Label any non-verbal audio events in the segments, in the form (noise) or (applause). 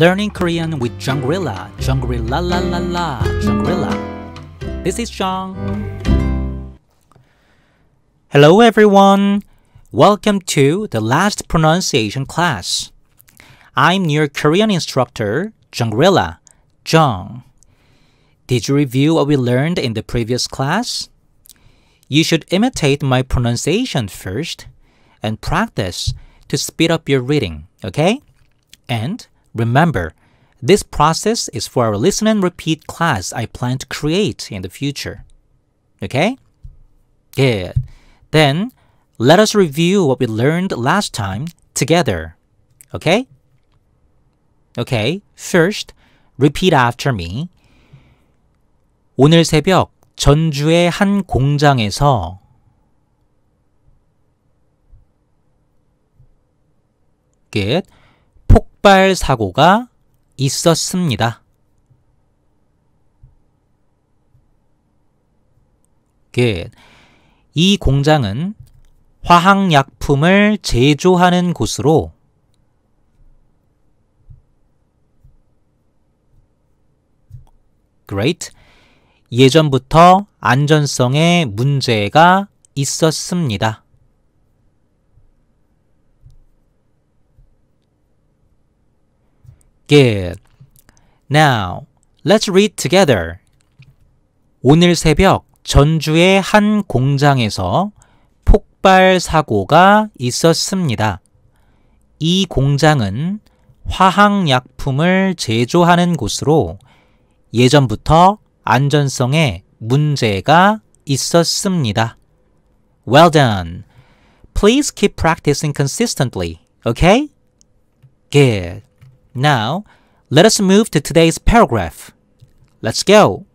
Learning Korean with Jung Rilla, la la la, Jangrilla. This is Jung. Hello everyone. Welcome to the last pronunciation class. I'm your Korean instructor, Rilla, Jung. Did you review what we learned in the previous class? You should imitate my pronunciation first and practice to speed up your reading, okay? And Remember, this process is for our listen and repeat class I plan to create in the future. Okay? Good. Then, let us review what we learned last time together. Okay? Okay, first, repeat after me. 오늘 새벽 전주의 한 공장에서 Good. 폭발 사고가 있었습니다. g 예, 이 공장은 화학약품을 제조하는 곳으로 Great. 예전부터 안전성에 문제가 있었습니다. Good. Now, let's read together. 오늘 새벽 전주의 한 공장에서 폭발 사고가 있었습니다. 이 공장은 화학약품을 제조하는 곳으로 예전부터 안전성에 문제가 있었습니다. Well done. Please keep practicing consistently. Okay? Good. Now, let us move to today's paragraph. Let's go!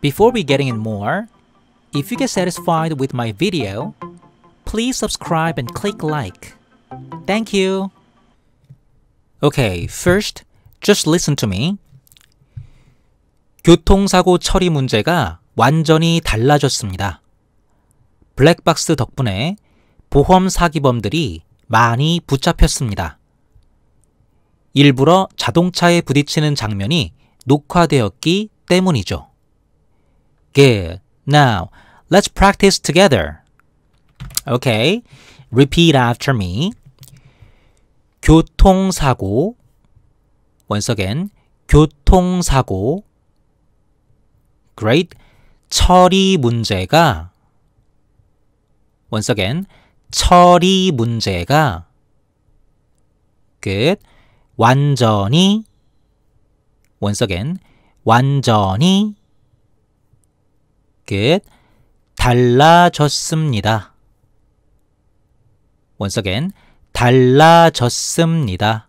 Before we getting in more, if you get satisfied with my video, please subscribe and click like. Thank you! Okay, first, just listen to me. 교통사고 처리 문제가 완전히 달라졌습니다. 블랙박스 덕분에 보험 사기범들이 많이 붙잡혔습니다. 일부러 자동차에 부딪히는 장면이 녹화되었기 때문이죠. Good. Now, let's practice together. Okay. Repeat after me. 교통사고 Once again. 교통사고 Great. 처리 문제가 Once again. 처리 문제가 Good. 완전히 once again 완전히 good 달라졌습니다. once again 달라졌습니다.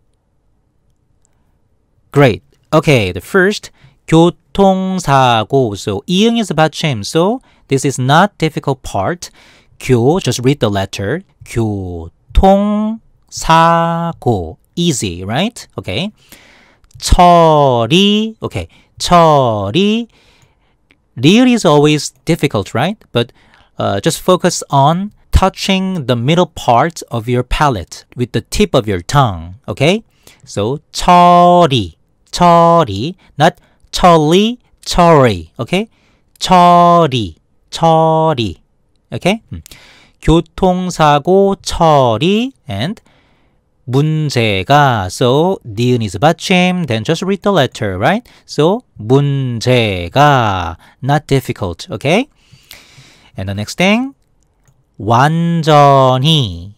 Great. Okay, the first 교통사고. So 이응에서 받침. So this is not difficult part. 교 just read the letter. 교통사고. easy, right? Okay. 처리, okay. 처리, real is always difficult, right? But uh, just focus on touching the middle part of your palate with the tip of your tongue, okay? So 처리, 처리, not 처리, 처리, okay? 처리, 처리, okay? Hmm. 교통사고 처리 and 문제가 so 니은 is Shame then just read the letter right so 문제가 not difficult okay and the next thing 완전히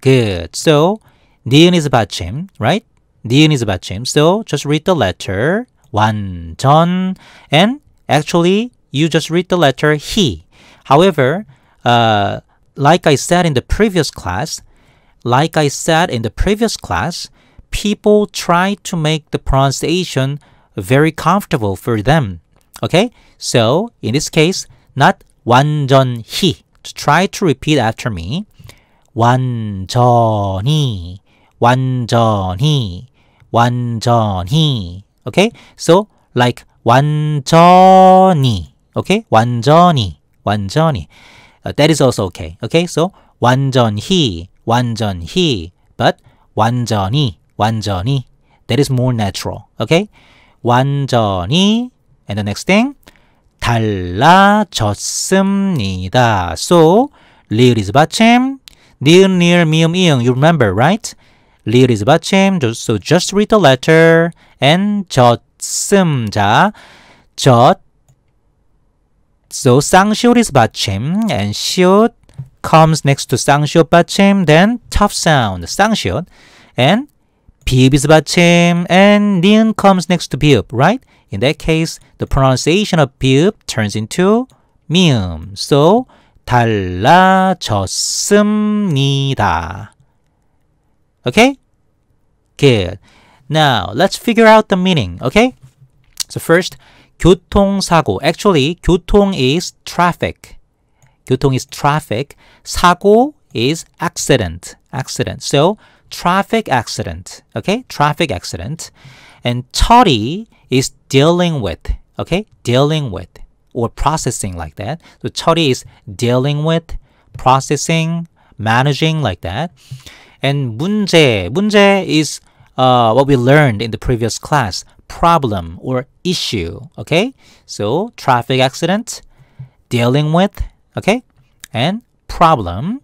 good so 니은 is Shame right 니은 is Shame. so just read the letter 완전 and actually you just read the letter he however uh, like I said in the previous class like I said in the previous class, people try to make the pronunciation very comfortable for them. Okay? So, in this case, not 완전히. Try to repeat after me. 완전히, 완전히, 완전히. Okay? So, like 완전히. Okay? 완전히, 완전히. Uh, that is also okay. Okay? So, 완전히, 완전히, but 완전히, 완전히. That is more natural. Okay? 완전히, and the next thing, 달라졌습니다. So, 리을 받침, 니은, 니을, 미음, 이응. You remember, right? 리을 받침. So, just read the letter and 졌음. 자, 젖. So, 쌍시옷 받침 and 시옷 comes next to 쌍시옷 받침, then tough sound, 쌍시옷, and 비읍 is 받침, and 니은 comes next to 비읍, right? In that case, the pronunciation of 비읍 turns into 미음. So, 달라졌습니다. Okay? Good. Now, let's figure out the meaning, okay? So first, 교통사고. Actually, 교통 is traffic. 교통 is traffic. 사고 is accident. accident. So traffic accident. Okay? traffic accident. And 처리 is dealing with. Okay? dealing with or processing like that. So 처리 is dealing with, processing, managing like that. And 문제, 문제 is uh, what we learned in the previous class, problem or issue. Okay, so traffic accident, dealing with, okay? And problem.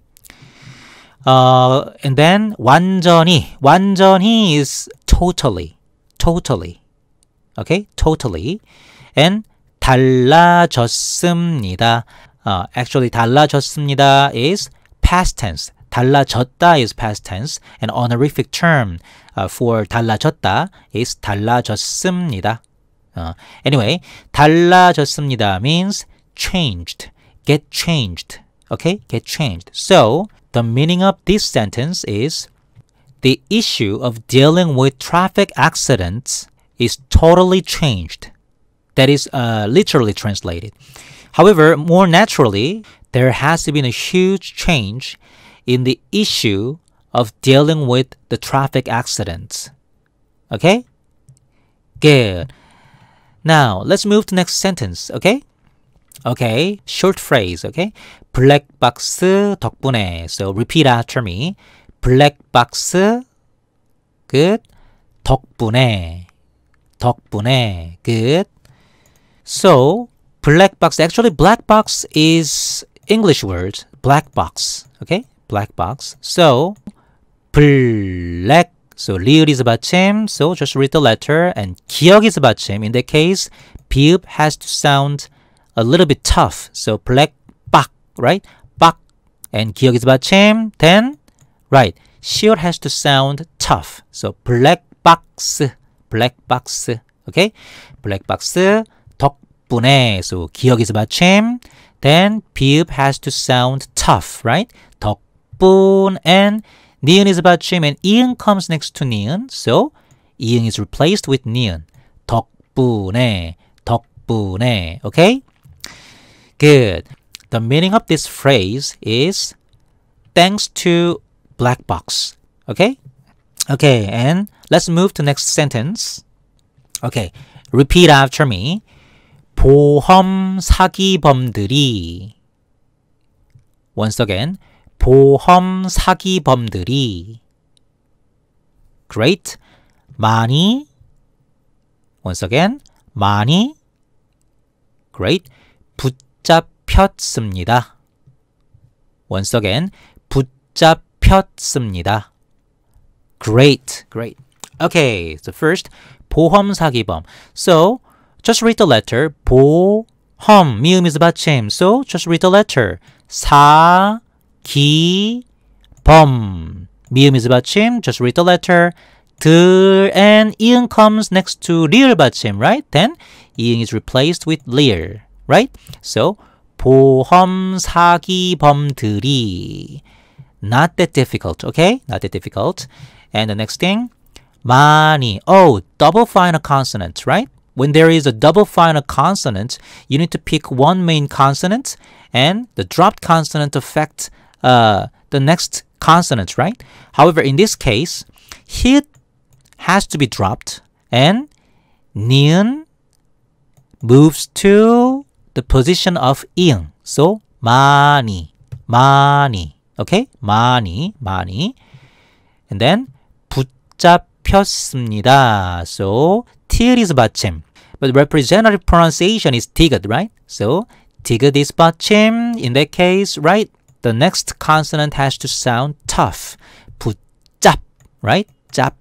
Uh, and then 완전히, 완전히 is totally, totally, okay? Totally. And 달라졌습니다. Uh, actually, 달라졌습니다 is past tense. 달라졌다 is past tense. An honorific term uh, for 달라졌다 is 달라졌습니다. Uh, anyway, 달라졌습니다 means changed get changed. Okay, get changed. So the meaning of this sentence is the issue of dealing with traffic accidents is totally changed. That is uh, literally translated. However, more naturally, there has been a huge change in the issue of dealing with the traffic accidents. Okay? Good. Now, let's move to next sentence, okay? Okay, short phrase. Okay, box. 덕분에. So repeat after me. Black box. good 덕분에 덕분에 good. So black box actually black box is English word black box. Okay, black box. So black. So 리을 is about 받침. So just read the letter and 기억 is about 받침. In the case, 비읍 has to sound a little bit tough. So black box, right? Box And 기억 is about then, right. Shield has to sound tough. So black box, black box, okay? Black box, 덕분에. So 기억 is about then 비읍 has to sound tough, right? 덕분 and 니은 is about chim and 이은 comes next to 니은. So 이은 is replaced with 니은. 덕분에, 덕분에, okay? Good. The meaning of this phrase is thanks to black box. Okay? Okay, and let's move to next sentence. Okay, repeat after me. 보험 사기범들이 Once again, 보험 사기범들이 Great. 많이 Once again, 많이 Great. 붙 붙잡혔습니다. Once again, 붙잡혔습니다. Great, great. Okay, so first, 보험 사기범. So, just read the letter. 보험, 미음 is 받침. So, just read the letter. 사기범. 미음 is 받침. Just read the letter. 들 and 이응 comes next to 리을 받침, right? Then, 이응 is replaced with 리을 right? So 보험사기범들이 not that difficult, okay? Not that difficult. And the next thing, 많이. Oh, double final consonant, right? When there is a double final consonant, you need to pick one main consonant, and the dropped consonant affects uh, the next consonant, right? However, in this case, hit has to be dropped, and 니은 moves to the position of ing. So 많이, 많이. Okay? 많이, 많이. And then 붙잡혔습니다. So till is 받침. But representative pronunciation is tiget, right? So tiget is 받침. In that case, right? The next consonant has to sound tough. 붙잡, right? 잡,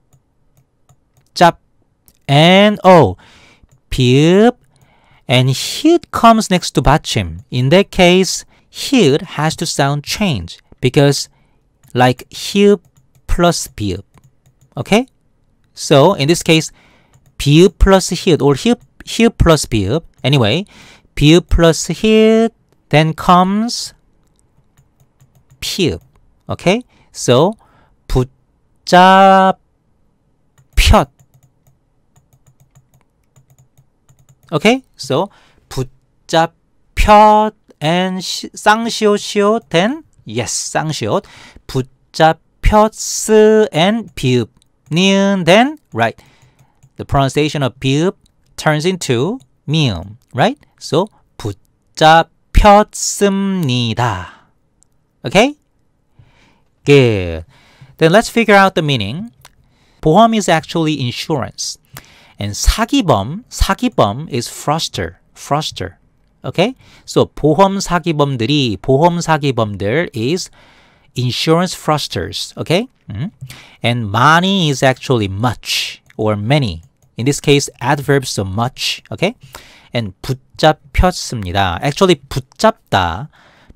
잡. And oh, 비읍 and hid comes next to bachim. In that case, hid has to sound change because like hid plus 비읍. Okay? So in this case, 비읍 plus hid or hid, hid plus 비읍. Anyway, 비읍 plus hid then comes 피읍. Okay? So 붙잡혔 Okay, so 붙잡혀 and 쌍시옷시오 then yes 쌍시옷 붙잡혔스 and 비읍 니은 then right. The pronunciation of 비읍 turns into 미음 right. So 붙잡혔습니다. Okay? Good. Then let's figure out the meaning. 보험 is actually insurance. And 사기범, 사기범 is fraudster, fraudster. Okay? So 보험 사기범들이 보험 사기범들 is insurance fraudsters. Okay? Mm -hmm. And money is actually much or many. In this case, adverbs so much. Okay? And 붙잡혔습니다. Actually, 붙잡다.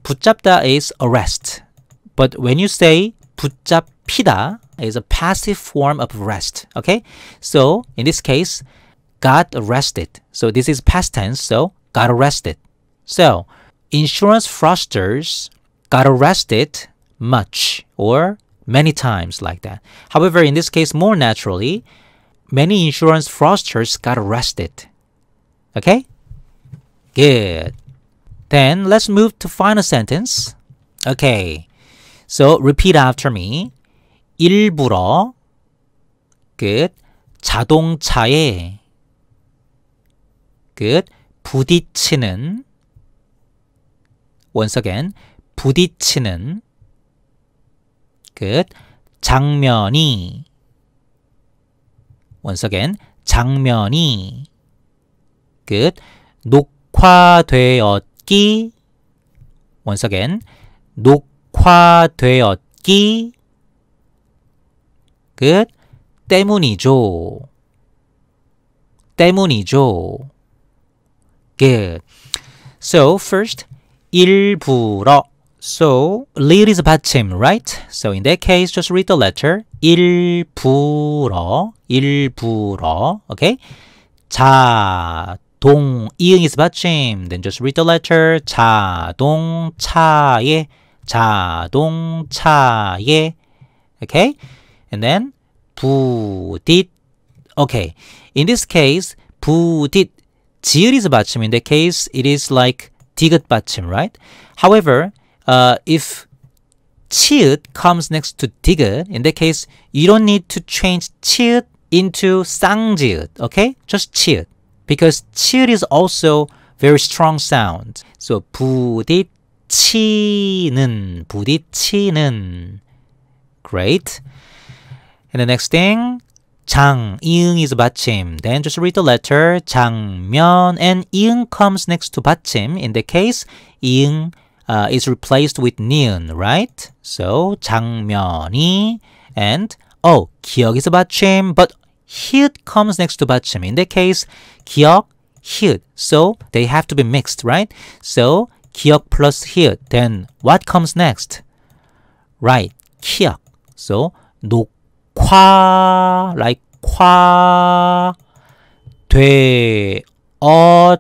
붙잡다 is arrest. But when you say 붙잡히다, is a passive form of rest. Okay, so in this case, got arrested. So this is past tense. So got arrested. So insurance fraudsters got arrested much or many times like that. However, in this case, more naturally, many insurance fraudsters got arrested. Okay, good. Then let's move to final sentence. Okay, so repeat after me. 일부러 끝 자동차에 끝 부딪히는 원석엔 부딪히는 끝 장면이 원석엔 장면이 끝 녹화되었기 원석엔 녹화되었기 끝 때문이죠. 때문이죠. Good. So first 일부러 So, lit is 받침, right? So in that case, just read the letter 일부러, 일부러, okay? 자동, 이응 is 받침, then just read the letter 자동차에, 자동차에, okay? and then 부딧. Okay, in this case, 부딧. 지읒 is a 받침. In the case, it is like 디귿 받침, right? However, uh, if 치읓 comes next to 디귿, in that case, you don't need to change 치읓 into 쌍지읒, okay? Just 치읓, Because 치읓 is also very strong sound. So 부딪히는, 부딪히는. Great. And the next thing, 장, 이응 is 받침. Then just read the letter 장면 and 이응 comes next to 받침. In the case, 이응 uh, is replaced with 니은, right? So 장면이 and oh, 기억 is 받침, but 히읗 comes next to 받침. In the case, 기억, 히읗, So they have to be mixed, right? So 기억 plus 히읗. Then what comes next? Right, 기억. So 녹콰 like 콰 되어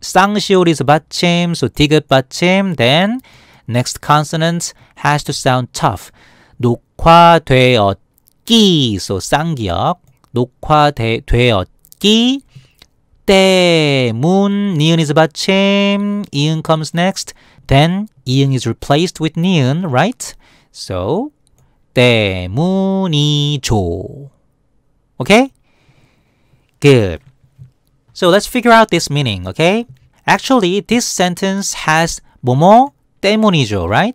쌍시오리스 받침, so 디귿 받침, then next consonant has to sound tough. 녹화되었기, so 쌍기역, 녹화되었기 때문 니은 is 받침, 이응 comes next, then 이응 is replaced with 니은, right? So 때문이죠. Okay? Good. So let's figure out this meaning, okay? Actually, this sentence has 뭐뭐 때문이죠, right?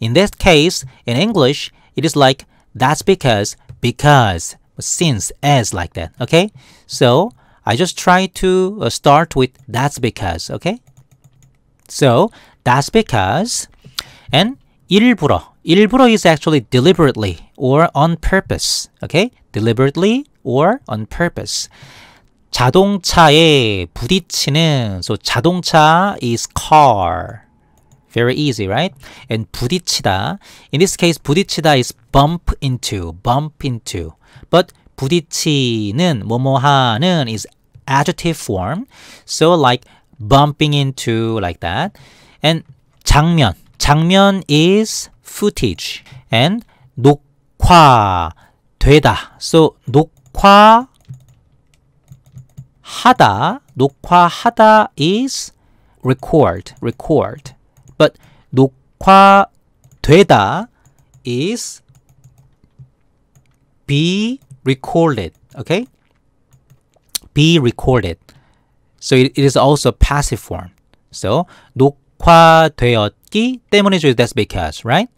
In this case, in English, it is like that's because, because, since, as like that, okay? So I just try to uh, start with that's because, okay? So that's because and 일부러 일부러 is actually deliberately or on purpose. Okay? Deliberately or on purpose. 자동차에 부딪히는 so 자동차 is car. Very easy, right? And 부딪히다. In this case, 부딪히다 is bump into, bump into. But 부딪히는 뭐뭐하는 is adjective form. So like bumping into like that. And 장면. 장면 is footage and 녹화되다. So 녹화하다, 녹화하다 is record, record. But 녹화되다 is be recorded. Okay? Be recorded. So it, it is also passive form. So 녹화되었기 때문이죠. that's because, right?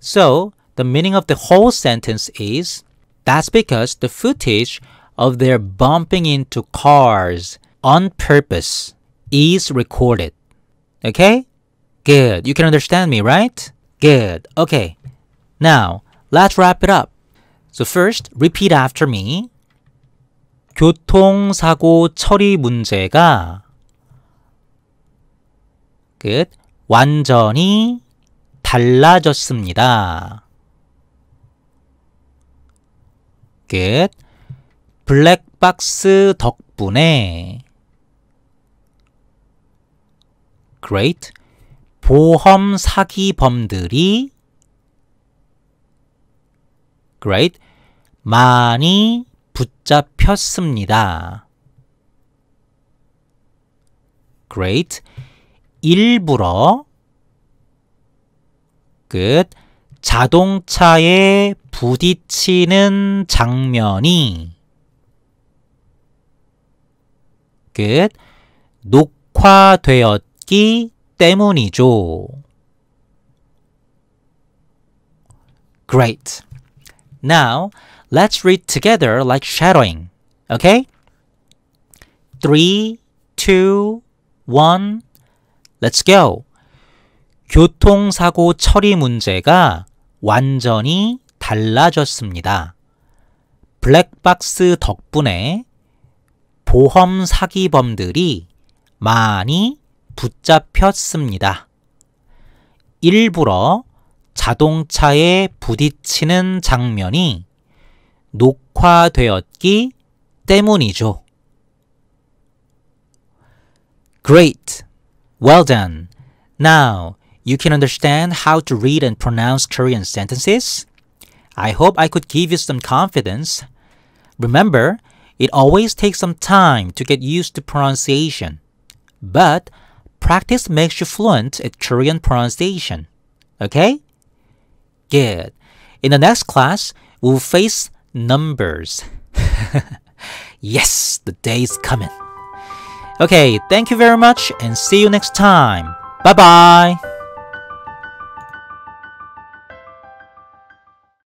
So the meaning of the whole sentence is that's because the footage of their bumping into cars on purpose is recorded. Okay? Good. You can understand me, right? Good. Okay. Now, let's wrap it up. So first, repeat after me. 교통사고 처리 문제가 good. 완전히 달라졌습니다. 끝. 블랙박스 덕분에 great 보험 사기범들이 great 많이 붙잡혔습니다. great 일부러 끝. 자동차에 부딪히는 장면이 끝. 녹화되었기 때문이죠. Great. Now, let's read together like shadowing. Okay? Three, two, one. Let's go. 교통사고 처리 문제가 완전히 달라졌습니다. 블랙박스 덕분에 보험 사기범들이 많이 붙잡혔습니다. 일부러 자동차에 부딪히는 장면이 녹화되었기 때문이죠. Great. Well done. Now You can understand how to read and pronounce Korean sentences? I hope I could give you some confidence. Remember, it always takes some time to get used to pronunciation. But practice makes you fluent at Korean pronunciation. Okay? Good. In the next class, we'll face numbers. (laughs) yes, the day is coming. Okay, thank you very much and see you next time. Bye bye.